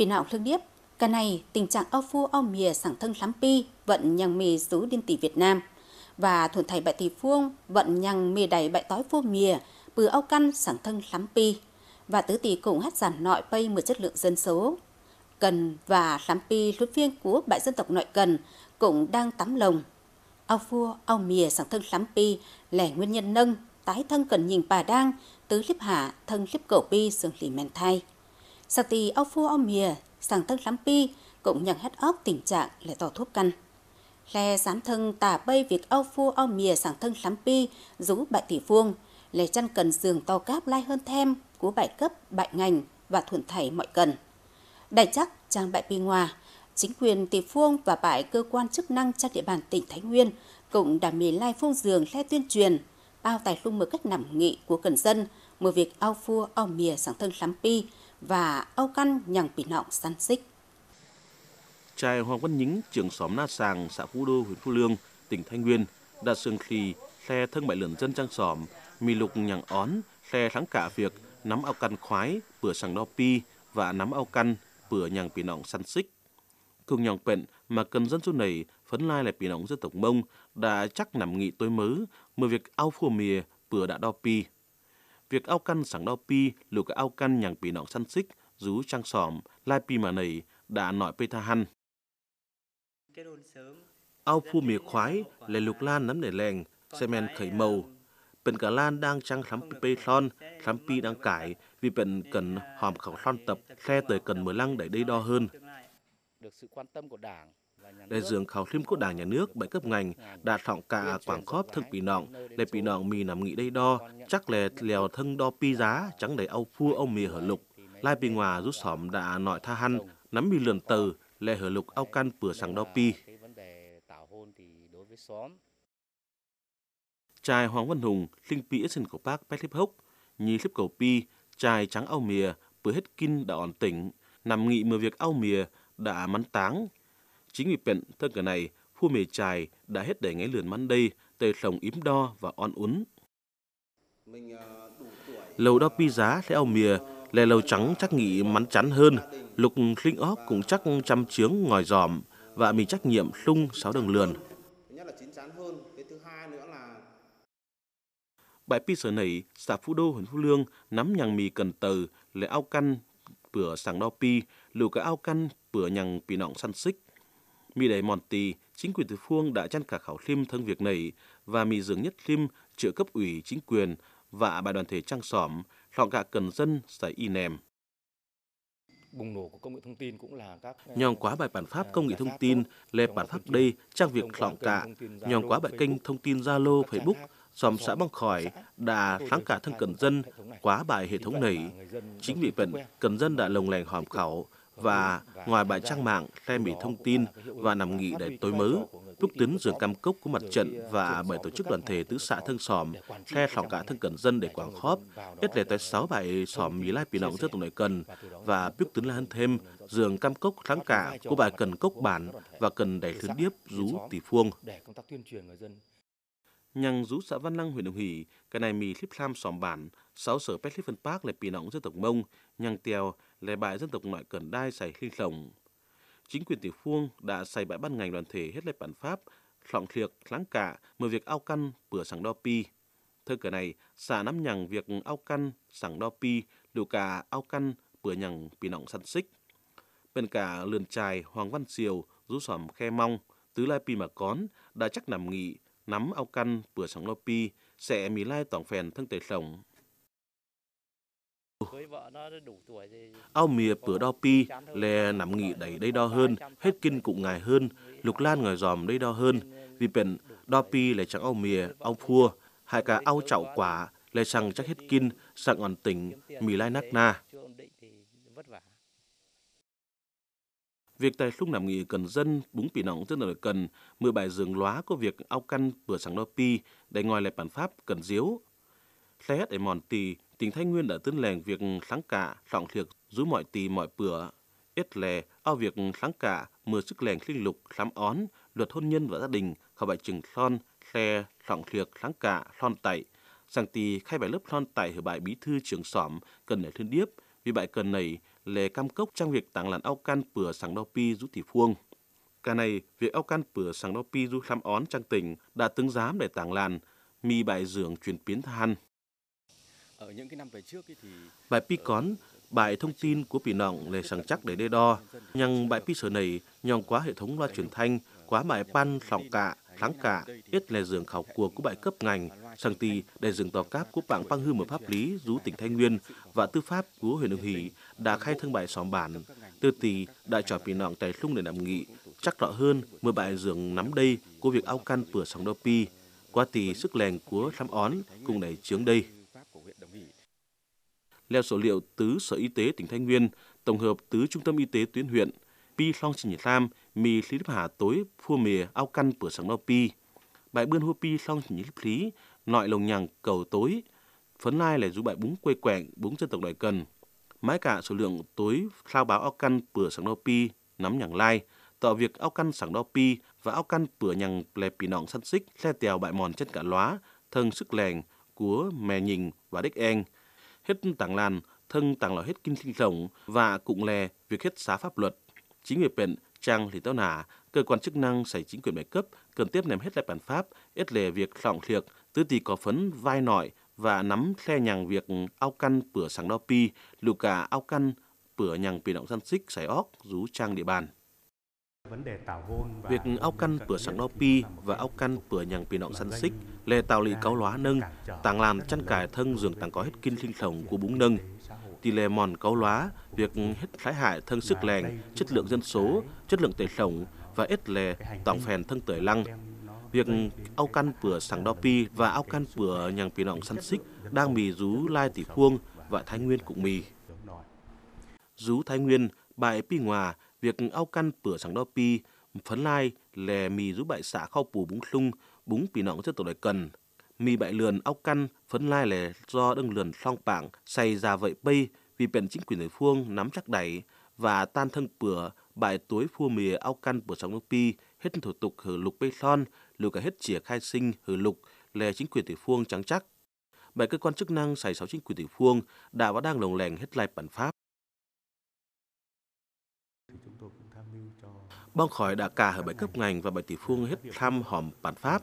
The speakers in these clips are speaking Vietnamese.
Vì nào lương điếp, cả này tình trạng ao phu ao mìa sảng thân lắm pi vận nhằng mì rú điên tỷ Việt Nam và thuần thầy bại tỷ phuông vận nhằng mì đầy bại tối phu mìa bừa ao căn sảng thân lắm pi và tứ tỷ cũng hát giản nội pây mười chất lượng dân số. Cần và lắm pi lút viên của bại dân tộc nội cần cũng đang tắm lồng. Ao phu ao mìa sảng thân lắm pi là nguyên nhân nâng tái thân cần nhìn bà đang tứ clip hạ thân clip cổ pi sương lì men thay. Sạc tì ao phu ao mìa, sàng tân lắm pi, cũng nhận hết óc tình trạng lại tỏ thuốc căn. Lè dám thân tả bay việc ao phu ao mìa sàng thân lắm pi, rú bại tỷ vuông, lè chăn cần giường to cáp lai hơn thêm, của bại cấp, bại ngành và thuận thảy mọi cần. Đại chắc trang bại pi ngoà, chính quyền tỷ phương và bại cơ quan chức năng trên địa bàn tỉnh Thái Nguyên cũng đã mì lai phông giường le tuyên truyền, bao tài lung mở cách nằm nghị của cần dân, mở việc ao phu ao mìa sáng thân lắm pi, và Âu Căn nhằng Pỉ Nọng săn xích. Trai Hoàng Văn Nhính, trưởng xóm Na Sàng, xã Phú Đô, huyện Phú Lương, tỉnh Thanh Nguyên, đã sương khi xe thân bại lượn dân trang xóm, mì lục nhằng ón, xe thắng cả việc, nắm ao căn khoái, bữa sàng đo pi và nắm ao căn, bữa nhằng Pỉ Nọng săn xích. Cùng nhòng bệnh mà cần dân số này phấn lai là Pỉ Nọng dân tộc Mông đã chắc nằm nghị tối mớ, mười việc ao phua mìa, bữa đã đo pi việc ao căn sẵng đau pi lù cái ao căn nhàng bị nọng săn xích rú trang sòm lai pi mà nầy đã nội pê tha hăn ao phu mìa khoái lè lục lan nắm để lèn, xe men khởi màu bệnh cả lan đang trăng lắm pi son, lắm pi đang cải vì bệnh cần hòm khẩu son tập xe tới cần mười lăng để đây đo hơn được sự quan tâm của đảng đại dương khảo thêm của đảng nhà nước bảy cấp ngành đạt trọng cả quảng khóp thân pì nọng lệ pì nọng mì nằm nghị đây đo chắc lệ lèo thân đo pi giá trắng đầy âu phu ông mì hở lục lai pì ngòa rút xóm đã nội tha hăn nắm mì lượn từ lệ hở lục ao căn bửa sàng đo pi Trai Hoàng Văn Hùng, Linh Pĩ Sinh của bác Bé Thiếp Hốc, Nhi Thiếp Cầu Pi, Trai Trắng Ao Mìa, Bữa Hết Kinh đã ổn tỉnh, nằm nghị mờ việc ao mìa, đã mắn táng, Chính vì bệnh thân cả này, phu mề chài đã hết để ngay lườn mắn đây, tề sòng yếm đo và on uốn. Lầu đo pi giá ao mìa, lè lầu trắng chắc nghĩ mắn chắn hơn, lục sinh óc cũng chắc chăm chướng ngòi giòm và mình trách nhiệm sung sáu đồng lườn. Bãi pi sở nảy, xã Phú Đô, huyện Phú Lương, nắm nhằng mì cần tờ, lè ao căn, bửa sàng đo pi, lù cả ao căn, bửa nhằng pi nọng săn xích, Mì đầy mòn tì, chính quyền địa phương đã chăn cả khảo lim thân việc này và mì dường nhất lim trợ cấp ủy chính quyền và bài đoàn thể trang xóm, lọ cả cần dân xảy y nèm bùng nổ của công nghệ thông tin cũng là các nhóm quá bài bản pháp à, công nghệ thông tin lề bản pháp đây trang việc lọng cả nhóm quá bài kênh thông tin zalo facebook xóm xã băng khỏi đã thắng cả thân cần dân quá bài hệ thống này chính vì vậy cần dân đã lồng lèn hòm khảo và ngoài bài trang mạng tem bì thông tin và nằm nghỉ để tối mớ, đúc tuyến giường cam cốc của mặt trận và bởi tổ chức đoàn thể tứ xã thân xòm, khe sòng cả thân cận dân để quảng khóp, ít lệ tới sáu bài xòm mì lai pì nọng rất tổng nội cần và đúc tuyến là hơn thêm giường cam cốc sáng cả của bài cần cốc bản và cần đầy thứ điếp rú tỷ phuông nhằng rú xã Văn năng huyện Đồng Hỷ, cái này mì clip lam sòm bản, sáu sở pet phân park là pì nọng dân tộc Mông, nhằng tèo, lè bại dân tộc ngoại cần đai xảy linh sồng, Chính quyền địa phương đã xây bãi ban ngành đoàn thể hết lại bản pháp, lọng thiệt, láng cả, mười việc ao căn, bữa sẵn đo pi. Thơ cửa này, xả nắm nhằng việc ao căn, sẵn đo pi, đủ cả ao căn, bữa nhằng bị nọng săn xích. Bên cả lườn trài, hoàng văn siều, rú sòm khe mong, tứ lai pi mà cón, đã chắc nằm nghị, nắm ao căn, bữa sẵn đo pi, sẽ mì lai tổng phèn thân tề sổng Ao mìa bữa đo pi lè nằm nghỉ đầy đây đo hơn, hết kinh cụ ngài hơn, lục lan ngồi dòm đây đo hơn. Vì bệnh đo pi lại chẳng ao mìa, ao phua, hai cả ao chậu quả lè sang chắc hết kinh, sang ngọn tỉnh, mì lai nắc na. Việc tài lúc nằm nghỉ cần dân, búng bị nóng rất là cần, mười bài giường lóa có việc ao căn bữa sáng đo pi, đầy ngoài lại bản pháp cần diếu, Lê hết ở mòn tì, tỉnh Thái Nguyên đã tấn lèn việc sáng cả, trọng thiệt, rú mọi tì mọi bữa. Ít lè, ao việc sáng cả, mưa sức lèn sinh lục, sám ón, luật hôn nhân và gia đình, khảo bài trừng son, xe, trọng thiệt, sáng cả, son tẩy. Sang tì khai bài lớp son tẩy ở bài bí thư trưởng xóm, cần để thương điếp, vì bài cần này lè cam cốc trang việc tặng làn ao can bữa sáng đo pi rú tỷ phuông. Cả này, việc ao can bữa sáng đo pi rú sám ón trang tỉnh đã tương giám để tặng làn, mi bài dưỡng chuyển biến than ở những cái năm về trước thì Bài pi ờ, cón, bài thông tin của pì nọng lề sẵn chắc để đê đo, nhưng bài pi sở này nhòng quá hệ thống loa truyền thanh, quá bài pan sọc cả, thắng cả, ít lề giường khảo cuộc của bài cấp ngành, sang tì để dường tò cáp của bảng băng hư mở pháp lý rú tỉnh thanh Nguyên và tư pháp của huyện đường Hỷ đã khai thương bài xóm bản, tư tì đã trò pì nọng tài sung để nằm nghị, chắc rõ hơn mười bài giường nắm đây của việc ao căn vừa sóng đô pi, qua tì sức lèn của xăm ón cùng đẩy chướng đây leo số liệu từ Sở Y tế tỉnh thanh Nguyên, tổng hợp từ Trung tâm Y tế tuyến huyện, pi long chỉ nhiệt lam, mì lý đếp hà tối, phua mì ao căn bữa sáng đo pi. Bài bươn hô pi long chỉ nhiệt lý, nội lồng nhằng cầu tối, phấn lai là du bại búng quê quẹn, búng dân tộc đại cần. mái cả số lượng tối sao báo ao căn bữa sáng đo pi, nắm nhằng lai, tọ việc ao căn sáng đo pi và ao căn bữa nhằng lẹp pì nọng săn xích, xe tèo bãi mòn chân cả lóa, thân sức lèng, của mè nhìn và đích en hết tảng làn, thân tảng lò hết kim sinh sống và cụng lè việc hết xá pháp luật. Chính vì bệnh trang lý tao nả, cơ quan chức năng xảy chính quyền bài cấp cần tiếp ném hết lại bản pháp, ít lề việc lọng thiệt, tứ tì có phấn vai nội và nắm xe nhàng việc ao căn bửa sáng đo pi, lù cả ao căn bửa nhàng pì động săn xích xảy óc rú trang địa bàn. Việc ao căn bữa sáng nó pi và ao căn bữa nhàng pi nọng săn xích lệ tạo lì cáo lóa nâng, tàng làm chăn cải thân dường tàng có hết kinh sinh sống của búng nâng. Tỷ lệ mòn cáo lóa, việc hết thái hại thân sức lèng, chất lượng dân số, chất lượng tể sống và ít lệ tổng phèn thân tể lăng. Việc ao căn bữa sáng đo pi và ao căn bữa nhàng pi nọng săn xích đang mì rú lai tỷ phuông và thái nguyên cũng mì. Rú thái nguyên, bài pi hòa việc ao căn bửa sáng đo pi phấn lai lè mì rú bại xạ khao pù búng lung búng pì nọng rất tổ đại cần mì bại lườn ao căn phấn lai lè do đương lườn song bảng xay ra vậy bây vì bệnh chính quyền địa phương nắm chắc đẩy và tan thân bửa bại tối phua mì ao căn bửa sáng đo pi hết thủ tục hử lục bây son lưu cả hết chìa khai sinh hử lục lè chính quyền địa phương trắng chắc bảy cơ quan chức năng xảy sáu chính quyền địa phương đã và đang lồng lèn hết lai bản pháp Bang khỏi đã cả ở bảy cấp ngành và bảy tỷ phương hết thăm hòm bản pháp.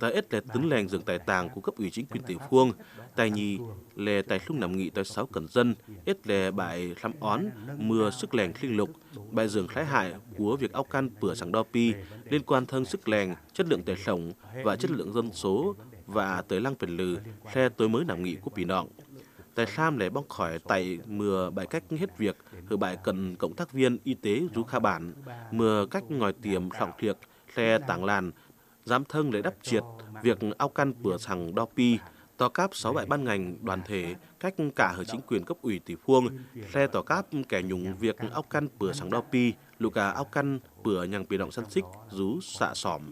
Tại ít là tướng lành dường tài tàng của cấp ủy chính quyền tỷ phương. Tài nhì là tài lúc nằm nghị tới sáu cần dân. Ít là bại thăm ón, mưa sức lành linh lục. Bại dường khái hại của việc áo can bửa sáng đo pi liên quan thân sức lành, chất lượng tài sống và chất lượng dân số và tới lăng phần lừ, xe tới mới nằm nghị của Pì Nọng tại sao lại bóc khỏi tại mưa bài cách hết việc, hứa bài cần cộng tác viên y tế rú kha bản, mưa cách ngòi tiềm sọng thiệt, xe tảng làn, giám thân lại đắp triệt, việc ao căn bửa sằng đo pi, tòa cáp sáu bại ban ngành đoàn thể cách cả hở chính quyền cấp ủy tỷ phương xe tòa cáp kẻ nhúng việc ao căn bửa sáng đo pi lù cả ao căn bửa nhằng bị động săn xích rú xạ xỏm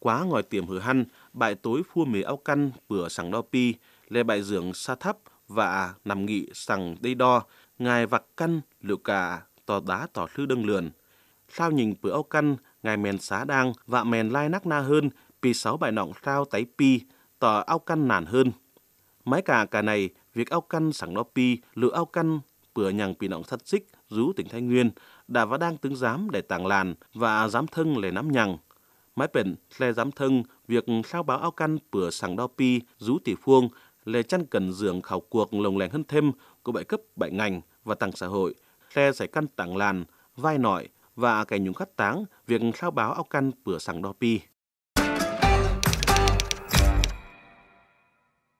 quá ngòi tiềm hử hăn, bại tối phua mề ao căn, bửa sằng đo pi, lê bại dưỡng sa thấp và nằm nghị sằng đây đo, ngài vạc căn liệu cả tò đá tò thư đâng lườn. Sao nhìn bữa ao căn, ngài mèn xá đang vạ mèn lai nắc na hơn, pi sáu bại nọng sao tái pi, tò ao căn nản hơn. Mái cả cả này, việc ao căn sẵn đo pi, lựa ao căn, bữa nhằng pi nọng thất xích, rú tỉnh Thái Nguyên, đã và đang tướng giám để tàng làn và giám thân lề nắm nhằng mái bền le giám thân việc sao báo ao căn bữa sàng đo pi rú tỷ phương le chăn cần giường khảo cuộc lồng lèn hơn thêm của bảy cấp bảy ngành và tầng xã hội le giải căn tặng làn vai nội và cái nhúng khát táng việc sao báo ao căn bữa sàng đo pi